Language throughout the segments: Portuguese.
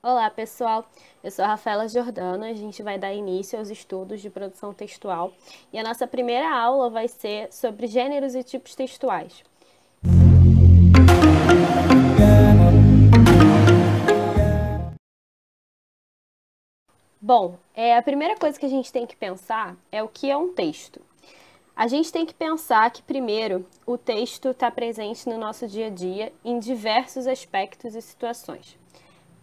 Olá, pessoal. Eu sou a Rafaela Giordano. A gente vai dar início aos estudos de produção textual e a nossa primeira aula vai ser sobre gêneros e tipos textuais. Bom, é, a primeira coisa que a gente tem que pensar é o que é um texto. A gente tem que pensar que, primeiro, o texto está presente no nosso dia a dia em diversos aspectos e situações.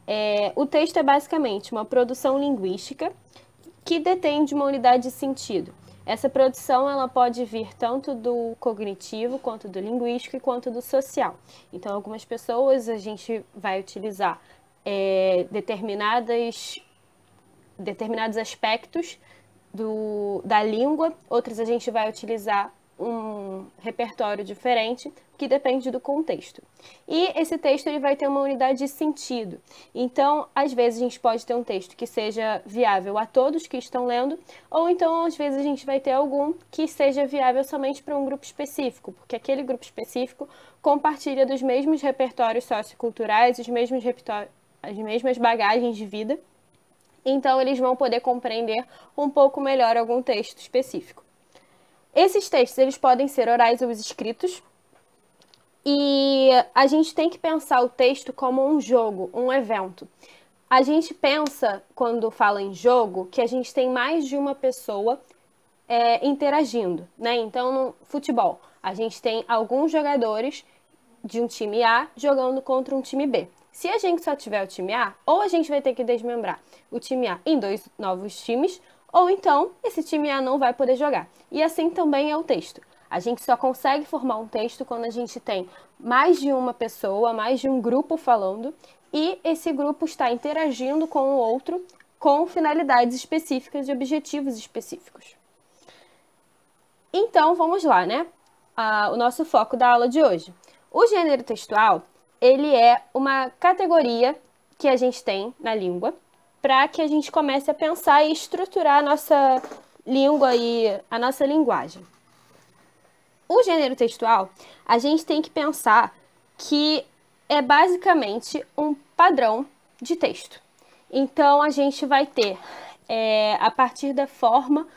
É, o texto é basicamente uma produção linguística que detém de uma unidade de sentido. Essa produção ela pode vir tanto do cognitivo, quanto do linguístico e quanto do social. Então, algumas pessoas a gente vai utilizar é, determinadas, determinados aspectos do, da língua, outras a gente vai utilizar um repertório diferente, que depende do contexto. E esse texto ele vai ter uma unidade de sentido. Então, às vezes a gente pode ter um texto que seja viável a todos que estão lendo, ou então às vezes a gente vai ter algum que seja viável somente para um grupo específico, porque aquele grupo específico compartilha dos mesmos repertórios socioculturais, os mesmos as mesmas bagagens de vida. Então, eles vão poder compreender um pouco melhor algum texto específico. Esses textos, eles podem ser orais ou escritos. E a gente tem que pensar o texto como um jogo, um evento. A gente pensa, quando fala em jogo, que a gente tem mais de uma pessoa é, interagindo, né? Então, no futebol, a gente tem alguns jogadores de um time A jogando contra um time B. Se a gente só tiver o time A, ou a gente vai ter que desmembrar o time A em dois novos times, ou então, esse time A não vai poder jogar. E assim também é o texto. A gente só consegue formar um texto quando a gente tem mais de uma pessoa, mais de um grupo falando, e esse grupo está interagindo com o outro com finalidades específicas e objetivos específicos. Então, vamos lá, né? Ah, o nosso foco da aula de hoje. O gênero textual, ele é uma categoria que a gente tem na língua para que a gente comece a pensar e estruturar a nossa língua e a nossa linguagem. O gênero textual, a gente tem que pensar que é basicamente um padrão de texto. Então, a gente vai ter, é, a partir da forma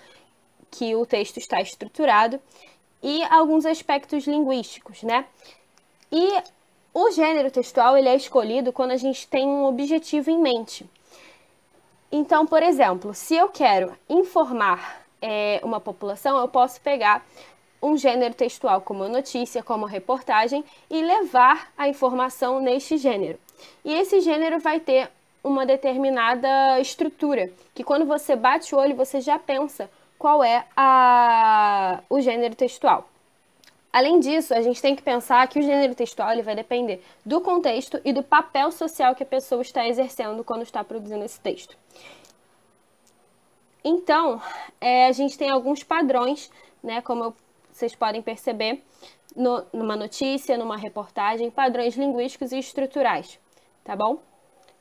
que o texto está estruturado, e alguns aspectos linguísticos, né? E o gênero textual ele é escolhido quando a gente tem um objetivo em mente. Então, por exemplo, se eu quero informar é, uma população, eu posso pegar um gênero textual como notícia, como reportagem e levar a informação neste gênero. E esse gênero vai ter uma determinada estrutura, que quando você bate o olho, você já pensa qual é a... o gênero textual. Além disso, a gente tem que pensar que o gênero textual ele vai depender do contexto e do papel social que a pessoa está exercendo quando está produzindo esse texto. Então, é, a gente tem alguns padrões, né, como eu, vocês podem perceber, no, numa notícia, numa reportagem, padrões linguísticos e estruturais, tá bom?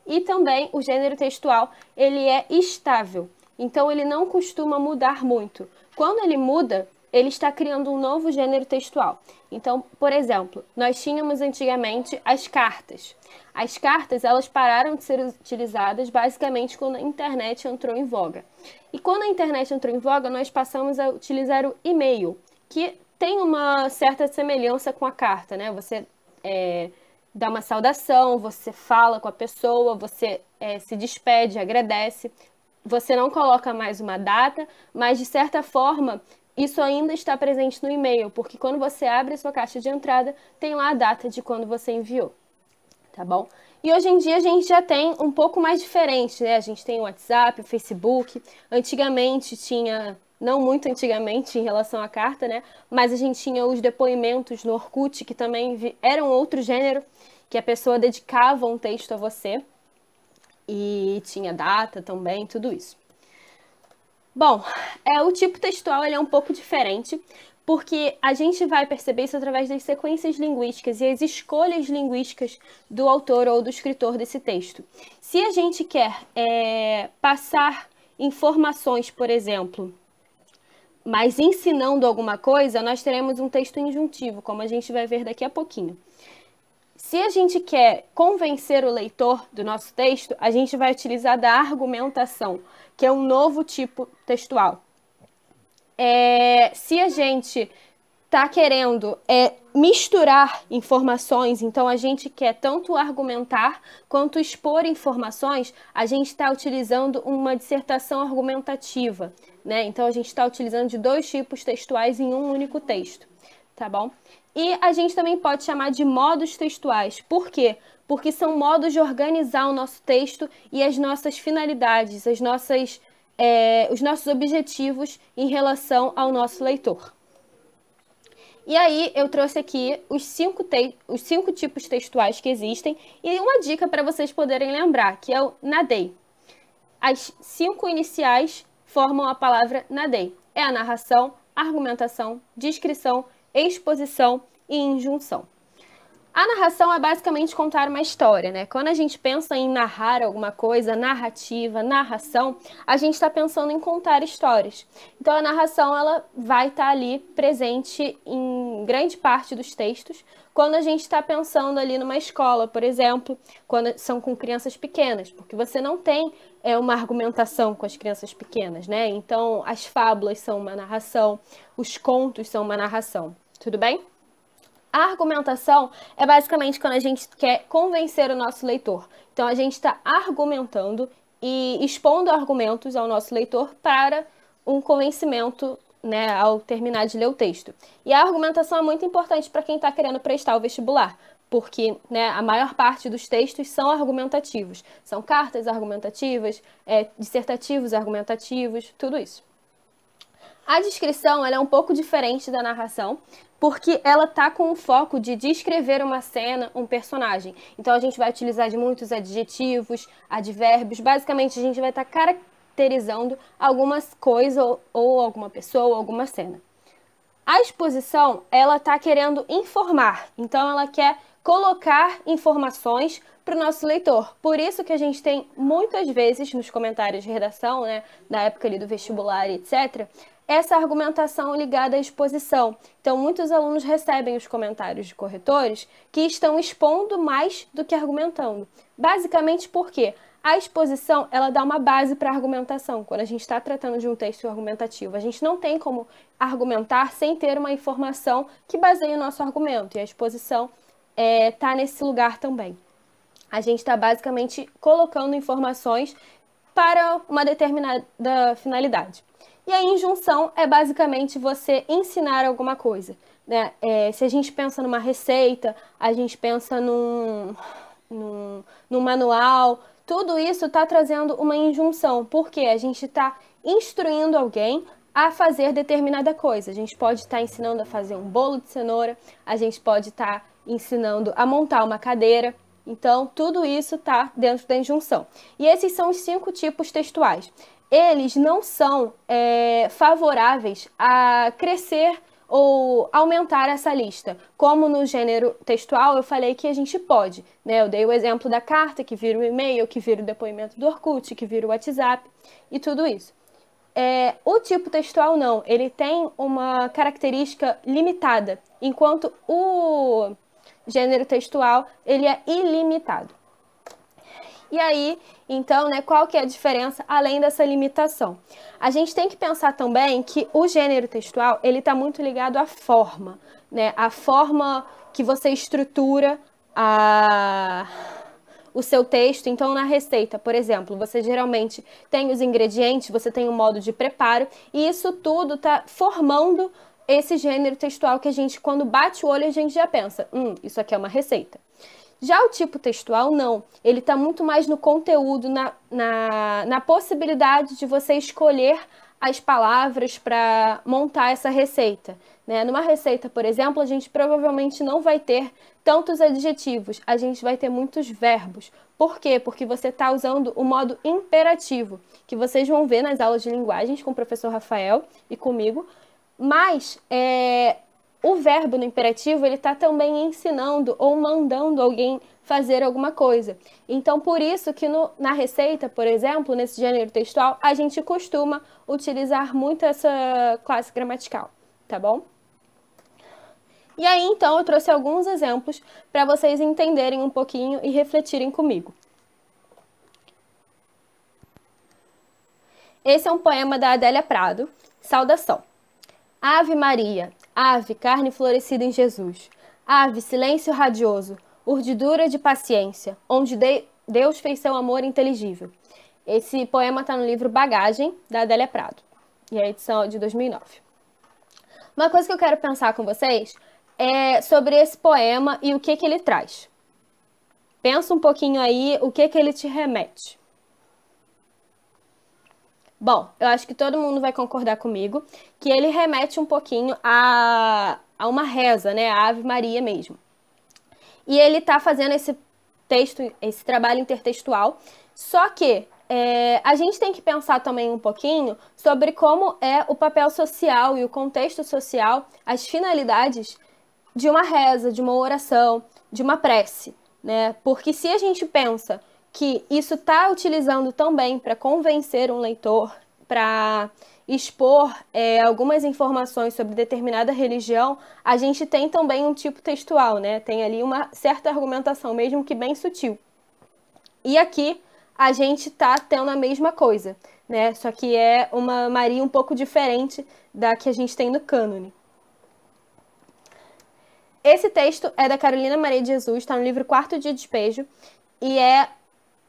E também o gênero textual, ele é estável, então ele não costuma mudar muito. Quando ele muda, ele está criando um novo gênero textual. Então, por exemplo, nós tínhamos antigamente as cartas. As cartas, elas pararam de ser utilizadas basicamente quando a internet entrou em voga. E quando a internet entrou em voga, nós passamos a utilizar o e-mail, que tem uma certa semelhança com a carta, né? Você é, dá uma saudação, você fala com a pessoa, você é, se despede, agradece. Você não coloca mais uma data, mas de certa forma isso ainda está presente no e-mail, porque quando você abre a sua caixa de entrada, tem lá a data de quando você enviou, tá bom? E hoje em dia a gente já tem um pouco mais diferente, né? A gente tem o WhatsApp, o Facebook. Antigamente tinha, não muito antigamente em relação à carta, né? Mas a gente tinha os depoimentos no Orkut, que também eram outro gênero, que a pessoa dedicava um texto a você. E tinha data também, tudo isso. Bom, é, o tipo textual ele é um pouco diferente, porque a gente vai perceber isso através das sequências linguísticas e as escolhas linguísticas do autor ou do escritor desse texto. Se a gente quer é, passar informações, por exemplo, mas ensinando alguma coisa, nós teremos um texto injuntivo, como a gente vai ver daqui a pouquinho. Se a gente quer convencer o leitor do nosso texto, a gente vai utilizar da argumentação, que é um novo tipo textual. É, se a gente está querendo é, misturar informações, então a gente quer tanto argumentar quanto expor informações, a gente está utilizando uma dissertação argumentativa, né? Então a gente está utilizando de dois tipos textuais em um único texto, tá bom? E a gente também pode chamar de modos textuais. Por quê? Porque são modos de organizar o nosso texto e as nossas finalidades, as nossas, é, os nossos objetivos em relação ao nosso leitor. E aí eu trouxe aqui os cinco, os cinco tipos textuais que existem e uma dica para vocês poderem lembrar, que é o nadei. As cinco iniciais formam a palavra nadei. É a narração, argumentação, descrição, exposição e injunção. A narração é basicamente contar uma história, né? Quando a gente pensa em narrar alguma coisa, narrativa, narração, a gente está pensando em contar histórias. Então a narração ela vai estar tá ali presente em grande parte dos textos. Quando a gente está pensando ali numa escola, por exemplo, quando são com crianças pequenas, porque você não tem é uma argumentação com as crianças pequenas, né? Então, as fábulas são uma narração, os contos são uma narração, tudo bem? A argumentação é basicamente quando a gente quer convencer o nosso leitor. Então, a gente está argumentando e expondo argumentos ao nosso leitor para um convencimento né, ao terminar de ler o texto. E a argumentação é muito importante para quem está querendo prestar o vestibular, porque né, a maior parte dos textos são argumentativos. São cartas argumentativas, é, dissertativos argumentativos, tudo isso. A descrição é um pouco diferente da narração, porque ela tá com o foco de descrever uma cena, um personagem. Então a gente vai utilizar de muitos adjetivos, advérbios, basicamente a gente vai estar tá caracterizando alguma coisa ou, ou alguma pessoa, ou alguma cena. A exposição, ela tá querendo informar, então ela quer colocar informações para o nosso leitor. Por isso que a gente tem muitas vezes nos comentários de redação, né, da época ali do vestibular, etc., essa argumentação ligada à exposição. Então, muitos alunos recebem os comentários de corretores que estão expondo mais do que argumentando. Basicamente, por quê? A exposição, ela dá uma base para a argumentação. Quando a gente está tratando de um texto argumentativo, a gente não tem como argumentar sem ter uma informação que baseie o nosso argumento. E a exposição é, tá nesse lugar também. A gente está basicamente colocando informações para uma determinada finalidade. E a injunção é basicamente você ensinar alguma coisa. Né? É, se a gente pensa numa receita, a gente pensa num, num, num manual, tudo isso está trazendo uma injunção, porque a gente está instruindo alguém a fazer determinada coisa. A gente pode estar tá ensinando a fazer um bolo de cenoura, a gente pode estar tá ensinando a montar uma cadeira. Então, tudo isso está dentro da injunção. E esses são os cinco tipos textuais. Eles não são é, favoráveis a crescer ou aumentar essa lista. Como no gênero textual, eu falei que a gente pode, né? Eu dei o exemplo da carta, que vira o e-mail, que vira o depoimento do Orkut, que vira o WhatsApp e tudo isso. É, o tipo textual não, ele tem uma característica limitada, enquanto o gênero textual, ele é ilimitado. E aí, então, né, qual que é a diferença além dessa limitação? A gente tem que pensar também que o gênero textual, ele está muito ligado à forma, né? A forma que você estrutura a o seu texto. Então, na receita, por exemplo, você geralmente tem os ingredientes, você tem o um modo de preparo, e isso tudo está formando esse gênero textual que a gente, quando bate o olho, a gente já pensa, hum, isso aqui é uma receita. Já o tipo textual, não. Ele está muito mais no conteúdo, na, na, na possibilidade de você escolher as palavras para montar essa receita. Né? Numa receita, por exemplo, a gente provavelmente não vai ter tantos adjetivos, a gente vai ter muitos verbos. Por quê? Porque você está usando o modo imperativo, que vocês vão ver nas aulas de linguagens com o professor Rafael e comigo, mas é, o verbo no imperativo ele está também ensinando ou mandando alguém fazer alguma coisa. Então, por isso que no, na receita, por exemplo, nesse gênero textual, a gente costuma utilizar muito essa classe gramatical, tá bom? E aí, então, eu trouxe alguns exemplos para vocês entenderem um pouquinho e refletirem comigo. Esse é um poema da Adélia Prado, Saudação. Ave Maria, ave, carne florescida em Jesus. Ave, silêncio radioso, urdidura de paciência, onde de Deus fez seu amor inteligível. Esse poema está no livro Bagagem, da Adélia Prado, e é a edição é de 2009. Uma coisa que eu quero pensar com vocês é sobre esse poema e o que, que ele traz. Pensa um pouquinho aí o que, que ele te remete. Bom, eu acho que todo mundo vai concordar comigo que ele remete um pouquinho a, a uma reza, né? A Ave Maria mesmo. E ele tá fazendo esse texto, esse trabalho intertextual, só que é, a gente tem que pensar também um pouquinho sobre como é o papel social e o contexto social, as finalidades de uma reza, de uma oração, de uma prece. Né? Porque se a gente pensa que isso está utilizando também para convencer um leitor, para expor é, algumas informações sobre determinada religião, a gente tem também um tipo textual, né? Tem ali uma certa argumentação, mesmo que bem sutil. E aqui a gente está tendo a mesma coisa, né? Só que é uma Maria um pouco diferente da que a gente tem no cânone. Esse texto é da Carolina Maria de Jesus, está no livro Quarto de Despejo, e é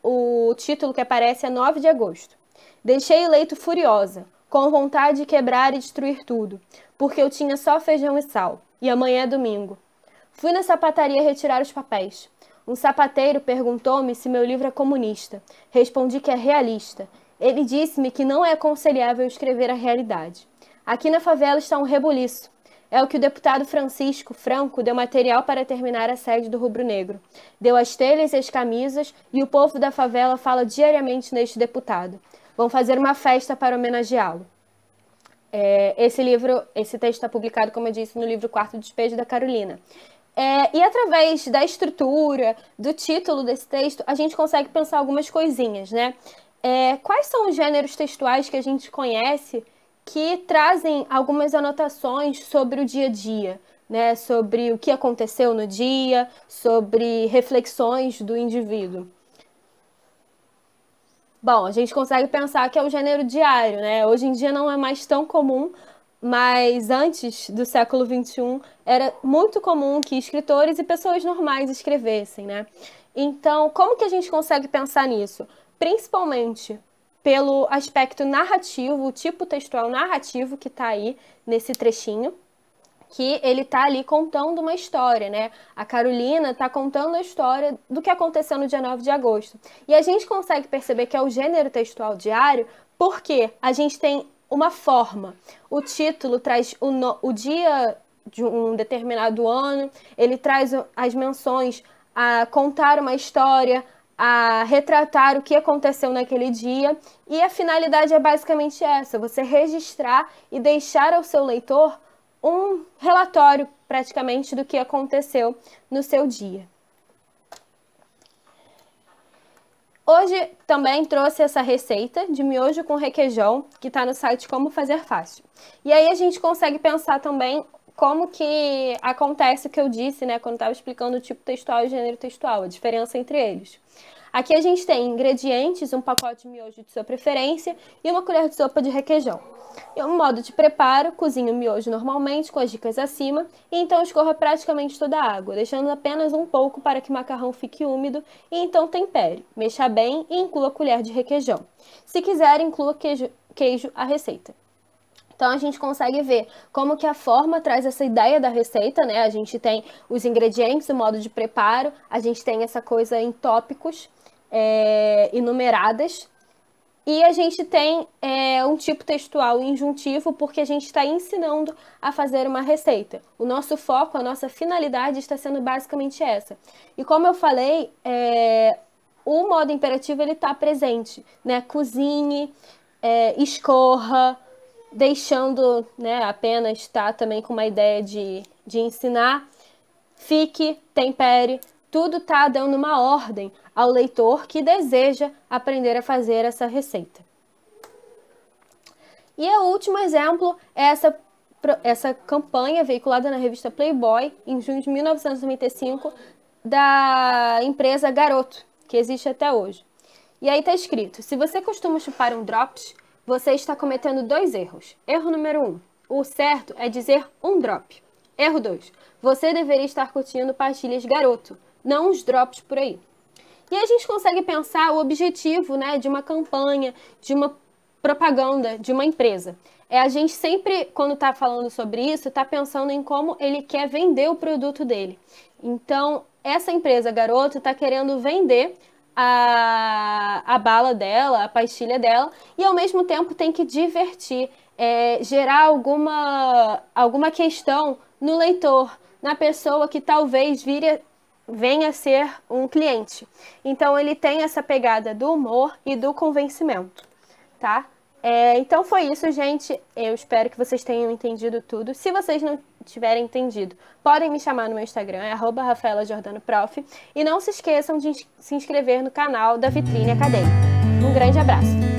o título que aparece é 9 de agosto. Deixei o leito furiosa, com vontade de quebrar e destruir tudo, porque eu tinha só feijão e sal, e amanhã é domingo. Fui na sapataria retirar os papéis. Um sapateiro perguntou-me se meu livro é comunista. Respondi que é realista. Ele disse-me que não é aconselhável escrever a realidade. Aqui na favela está um rebuliço é o que o deputado Francisco Franco deu material para terminar a sede do Rubro Negro. Deu as telhas e as camisas e o povo da favela fala diariamente neste deputado. Vão fazer uma festa para homenageá-lo. É, esse livro, esse texto está publicado, como eu disse, no livro Quarto Despejo da Carolina. É, e através da estrutura, do título desse texto, a gente consegue pensar algumas coisinhas, né? É, quais são os gêneros textuais que a gente conhece que trazem algumas anotações sobre o dia a dia, né, sobre o que aconteceu no dia, sobre reflexões do indivíduo. Bom, a gente consegue pensar que é o gênero diário, né? Hoje em dia não é mais tão comum, mas antes do século XXI era muito comum que escritores e pessoas normais escrevessem, né? Então, como que a gente consegue pensar nisso? Principalmente pelo aspecto narrativo, o tipo textual narrativo que está aí nesse trechinho, que ele está ali contando uma história, né? A Carolina está contando a história do que aconteceu no dia 9 de agosto. E a gente consegue perceber que é o gênero textual diário porque a gente tem uma forma. O título traz o, no, o dia de um determinado ano, ele traz as menções a contar uma história, a retratar o que aconteceu naquele dia, e a finalidade é basicamente essa: você registrar e deixar ao seu leitor um relatório praticamente do que aconteceu no seu dia. Hoje também trouxe essa receita de miojo com requeijão, que está no site Como Fazer Fácil. E aí a gente consegue pensar também como que acontece o que eu disse, né, quando estava explicando o tipo textual e o gênero textual, a diferença entre eles. Aqui a gente tem ingredientes, um pacote de miojo de sua preferência e uma colher de sopa de requeijão. E é um modo de preparo, cozinho o miojo normalmente com as dicas acima e então escorra praticamente toda a água, deixando apenas um pouco para que o macarrão fique úmido e então tempere. Mexa bem e inclua a colher de requeijão. Se quiser, inclua queijo, queijo à receita. Então a gente consegue ver como que a forma traz essa ideia da receita, né? A gente tem os ingredientes, o modo de preparo, a gente tem essa coisa em tópicos é, enumeradas. E a gente tem é, um tipo textual injuntivo, porque a gente está ensinando a fazer uma receita. O nosso foco, a nossa finalidade está sendo basicamente essa. E como eu falei, é, o modo imperativo ele está presente, né? Cozinhe, é, escorra, deixando né, apenas estar tá também com uma ideia de, de ensinar, fique, tempere, tudo está dando uma ordem ao leitor que deseja aprender a fazer essa receita. E o último exemplo é essa, essa campanha veiculada na revista Playboy em junho de 1995 da empresa Garoto, que existe até hoje. E aí está escrito: se você costuma chupar um drops, você está cometendo dois erros. Erro número um, o certo é dizer um drop. Erro 2. Você deveria estar curtindo pastilhas garoto, não os drops por aí. E a gente consegue pensar o objetivo né, de uma campanha, de uma propaganda, de uma empresa. É a gente sempre, quando está falando sobre isso, está pensando em como ele quer vender o produto dele. Então, essa empresa garoto está querendo vender a, a bala dela, a pastilha dela, e ao mesmo tempo tem que divertir, é, gerar alguma, alguma questão no leitor, na pessoa que talvez vire, venha a ser um cliente. Então ele tem essa pegada do humor e do convencimento, tá? É, então foi isso, gente. Eu espero que vocês tenham entendido tudo. Se vocês não tiverem entendido, podem me chamar no meu Instagram, é rafaelajordanoprof. E não se esqueçam de se inscrever no canal da Vitrine Acadêmica. Um grande abraço!